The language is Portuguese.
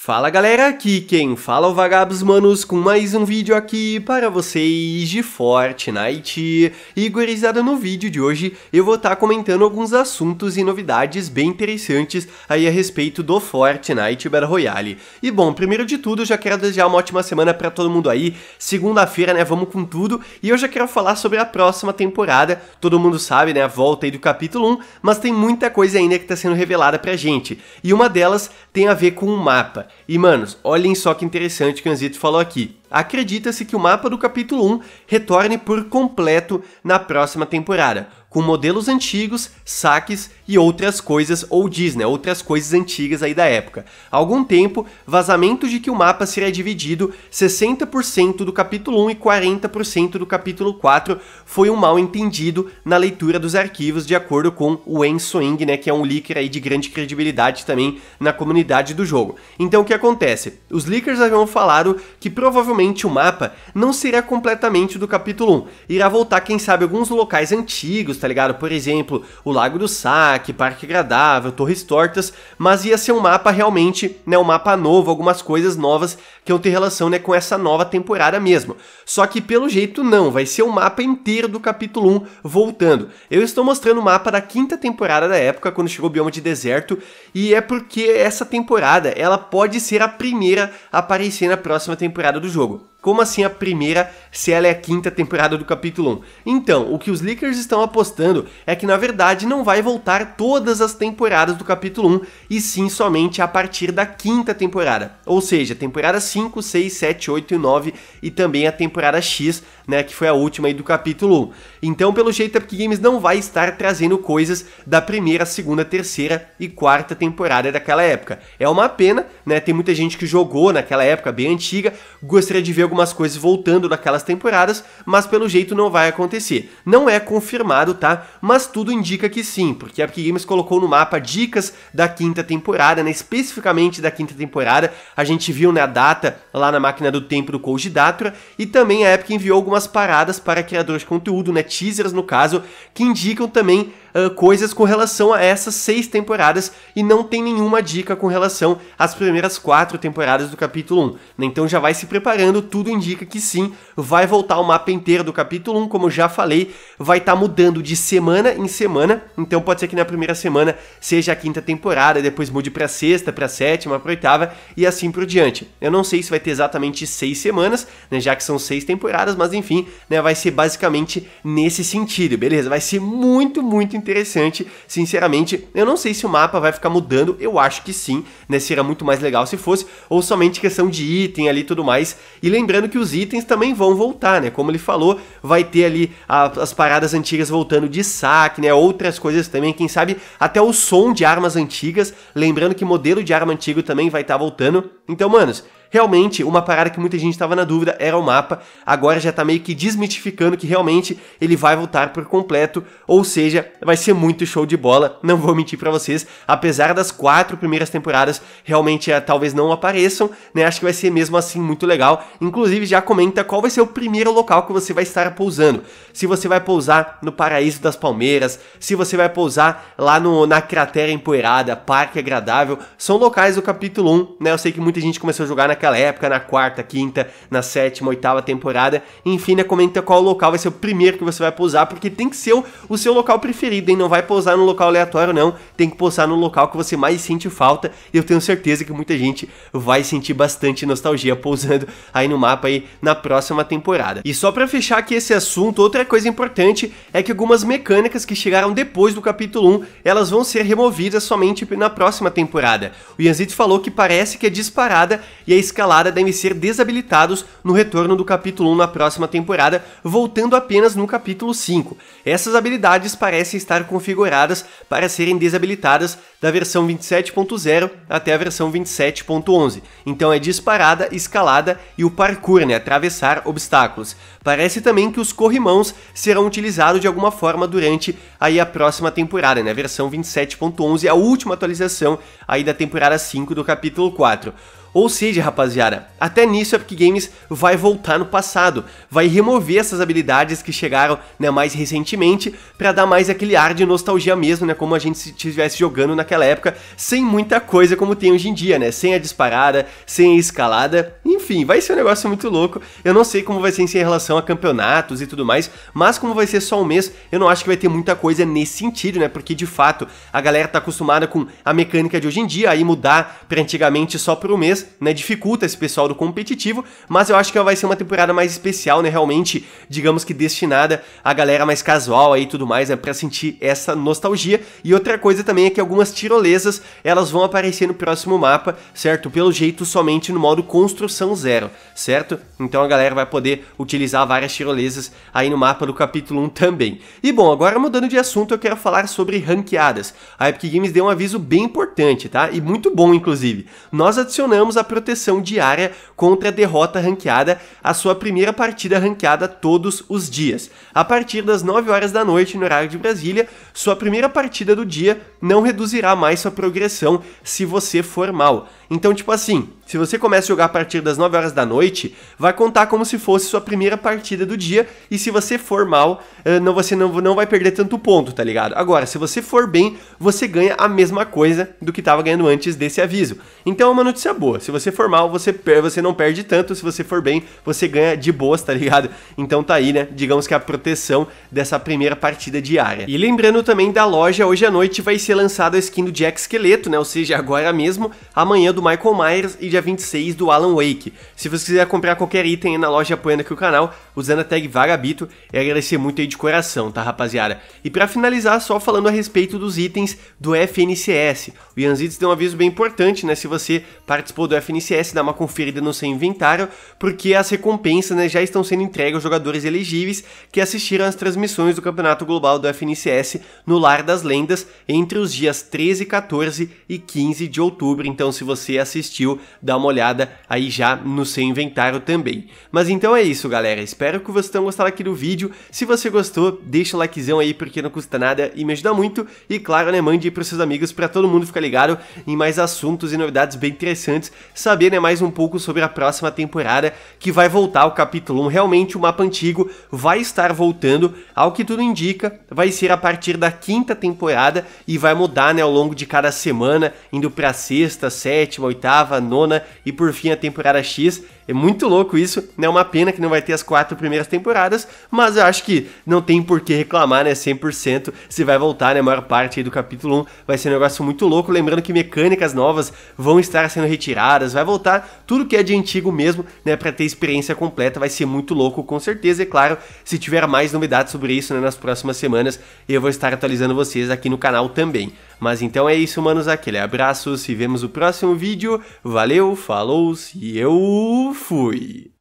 Fala galera, aqui quem fala é o Vagabos Manos com mais um vídeo aqui para vocês de Fortnite. E gurizada, no vídeo de hoje eu vou estar tá comentando alguns assuntos e novidades bem interessantes aí a respeito do Fortnite Battle Royale. E bom, primeiro de tudo eu já quero desejar uma ótima semana para todo mundo aí, segunda-feira né, vamos com tudo. E eu já quero falar sobre a próxima temporada, todo mundo sabe né, a volta aí do capítulo 1, mas tem muita coisa ainda que está sendo revelada pra gente. E uma delas tem a ver com o mapa. E manos, olhem só que interessante que o Anzito falou aqui. Acredita-se que o mapa do capítulo 1 retorne por completo na próxima temporada com modelos antigos, saques e outras coisas, ou diz, né, outras coisas antigas aí da época. Há algum tempo, vazamentos de que o mapa seria dividido 60% do capítulo 1 e 40% do capítulo 4 foi um mal entendido na leitura dos arquivos, de acordo com o Wen Soing, né, que é um leaker aí de grande credibilidade também na comunidade do jogo. Então o que acontece? Os leakers haviam falado que provavelmente o mapa não seria completamente do capítulo 1, irá voltar quem sabe alguns locais antigos, tá ligado? Por exemplo, o Lago do Saque, Parque Agradável, Torres Tortas, mas ia ser um mapa realmente, né, um mapa novo, algumas coisas novas que iam ter relação, né, com essa nova temporada mesmo. Só que pelo jeito não, vai ser o um mapa inteiro do capítulo 1 voltando. Eu estou mostrando o mapa da quinta temporada da época, quando chegou o bioma de deserto, e é porque essa temporada, ela pode ser a primeira a aparecer na próxima temporada do jogo. Como assim a primeira, se ela é a quinta temporada do capítulo 1? Então, o que os leakers estão apostando é que na verdade não vai voltar todas as temporadas do capítulo 1, e sim somente a partir da quinta temporada. Ou seja, temporada 5, 6, 7, 8 e 9 e também a temporada X, né, que foi a última aí do capítulo 1. Então, pelo jeito, a Epic Games não vai estar trazendo coisas da primeira, segunda, terceira e quarta temporada daquela época. É uma pena, né? Tem muita gente que jogou naquela época bem antiga, gostaria de ver alguma algumas coisas voltando daquelas temporadas, mas pelo jeito não vai acontecer. Não é confirmado, tá? Mas tudo indica que sim, porque a Epic Games colocou no mapa dicas da quinta temporada, né? Especificamente da quinta temporada. A gente viu na né, data lá na máquina do tempo do Koji Datura e também a Epic enviou algumas paradas para criadores de conteúdo, né? Teasers no caso, que indicam também ah, coisas com relação a essas seis temporadas e não tem nenhuma dica com relação às primeiras quatro temporadas do capítulo 1. Então já vai se preparando, tudo indica que sim, vai voltar o mapa inteiro do capítulo 1, como já falei, vai estar tá mudando de semana em semana, então pode ser que na primeira semana seja a quinta temporada, depois mude para sexta, para sétima, para oitava e assim por diante. Eu não sei se vai ter exatamente seis semanas, né, já que são seis temporadas, mas enfim, né, vai ser basicamente nesse sentido, beleza? Vai ser muito, muito interessante interessante. Sinceramente, eu não sei se o mapa vai ficar mudando, eu acho que sim, né? Seria muito mais legal se fosse, ou somente questão de item ali e tudo mais. E lembrando que os itens também vão voltar, né? Como ele falou, vai ter ali a, as paradas antigas voltando de saque, né? Outras coisas também, quem sabe até o som de armas antigas. Lembrando que modelo de arma antigo também vai estar tá voltando. Então, manos, realmente uma parada que muita gente estava na dúvida era o mapa. Agora já está meio que desmitificando que realmente ele vai voltar por completo, ou seja, vai ser muito show de bola. Não vou mentir para vocês, apesar das quatro primeiras temporadas realmente eh, talvez não apareçam, né? Acho que vai ser mesmo assim muito legal. Inclusive já comenta qual vai ser o primeiro local que você vai estar pousando. Se você vai pousar no Paraíso das Palmeiras, se você vai pousar lá no, na cratera empoeirada, parque agradável, são locais do capítulo 1, né? Eu sei que muita gente começou a jogar na naquela época, na quarta, quinta, na sétima, oitava temporada. Enfim, né, comenta qual local vai ser o primeiro que você vai pousar, porque tem que ser o, o seu local preferido, hein? Não vai pousar no local aleatório, não. Tem que pousar no local que você mais sente falta. E eu tenho certeza que muita gente vai sentir bastante nostalgia pousando aí no mapa aí na próxima temporada. E só para fechar aqui esse assunto, outra coisa importante é que algumas mecânicas que chegaram depois do capítulo 1, elas vão ser removidas somente na próxima temporada. O Yanzit falou que parece que é disparada e a escalada devem ser desabilitados no retorno do capítulo 1 na próxima temporada, voltando apenas no capítulo 5. Essas habilidades parecem estar configuradas para serem desabilitadas da versão 27.0 até a versão 27.11. Então é disparada, escalada e o parkour, né, atravessar obstáculos. Parece também que os corrimãos serão utilizados de alguma forma durante aí a próxima temporada, né, versão 27.11, a última atualização aí da temporada 5 do capítulo 4. Ou seja, rapaziada, até nisso a Epic Games vai voltar no passado, vai remover essas habilidades que chegaram né, mais recentemente para dar mais aquele ar de nostalgia mesmo, né, como a gente estivesse jogando naquela época, sem muita coisa como tem hoje em dia, né, sem a disparada, sem a escalada, enfim, vai ser um negócio muito louco. Eu não sei como vai ser em relação a campeonatos e tudo mais, mas como vai ser só um mês, eu não acho que vai ter muita coisa nesse sentido, né, porque de fato a galera tá acostumada com a mecânica de hoje em dia, aí mudar para antigamente só por um mês né, dificulta esse pessoal do competitivo, mas eu acho que vai ser uma temporada mais especial, né, realmente, digamos que destinada a galera mais casual aí e tudo mais, né, pra sentir essa nostalgia. E outra coisa também é que algumas tirolesas, elas vão aparecer no próximo mapa, certo? Pelo jeito, somente no modo construção zero, certo? Então a galera vai poder utilizar várias tirolesas aí no mapa do capítulo 1 também. E bom, agora mudando de assunto, eu quero falar sobre ranqueadas. A Epic Games deu um aviso bem importante, tá? E muito bom, inclusive. Nós adicionamos a proteção diária contra a derrota ranqueada, a sua primeira partida ranqueada todos os dias. A partir das 9 horas da noite, no horário de Brasília, sua primeira partida do dia não reduzirá mais sua progressão se você for mal. Então, tipo assim, se você começa a jogar a partir das 9 horas da noite, vai contar como se fosse sua primeira partida do dia, e se você for mal, eh, não, você não, não vai perder tanto ponto, tá ligado? Agora, se você for bem, você ganha a mesma coisa do que estava ganhando antes desse aviso. Então é uma notícia boa. Se você for mal, você, você não perde tanto, se você for bem, você ganha de boas, tá ligado? Então tá aí, né? Digamos que a proteção dessa primeira partida diária. E lembrando também da loja, hoje à noite vai ser lançada a skin do Jack Esqueleto, né? Ou seja, agora mesmo, amanhã do do Michael Myers e dia 26 do Alan Wake. Se você quiser comprar qualquer item aí na loja apoiando aqui o canal, usando a tag Vagabito, é agradecer muito aí de coração, tá rapaziada? E para finalizar, só falando a respeito dos itens do FNCS. O Yanzides deu um aviso bem importante, né? Se você participou do FNCS, dá uma conferida no seu inventário, porque as recompensas né, já estão sendo entregues aos jogadores elegíveis que assistiram às transmissões do Campeonato Global do FNCS no Lar das Lendas entre os dias 13, 14 e 15 de outubro. Então, se você você assistiu, dá uma olhada aí já no seu inventário também. Mas então é isso, galera. Espero que vocês tenham gostado aqui do vídeo. Se você gostou, deixa o likezão aí porque não custa nada e me ajuda muito. E claro, né, mande aí pros seus amigos para todo mundo ficar ligado em mais assuntos e novidades bem interessantes. Saber, né, mais um pouco sobre a próxima temporada que vai voltar ao capítulo 1. Realmente o mapa antigo vai estar voltando, ao que tudo indica, vai ser a partir da quinta temporada e vai mudar, né, ao longo de cada semana, indo pra sexta, sétima, sétima, oitava, nona e por fim a temporada X é muito louco isso, né? É uma pena que não vai ter as quatro primeiras temporadas, mas eu acho que não tem por que reclamar, né? 100% se vai voltar, né? A maior parte aí do capítulo 1 vai ser um negócio muito louco. Lembrando que mecânicas novas vão estar sendo retiradas, vai voltar tudo que é de antigo mesmo, né? Pra ter experiência completa, vai ser muito louco, com certeza. E claro, se tiver mais novidades sobre isso né, nas próximas semanas, eu vou estar atualizando vocês aqui no canal também. Mas então é isso, manos. Aquele abraço, se vemos no próximo vídeo. Valeu, falou, e eu fui.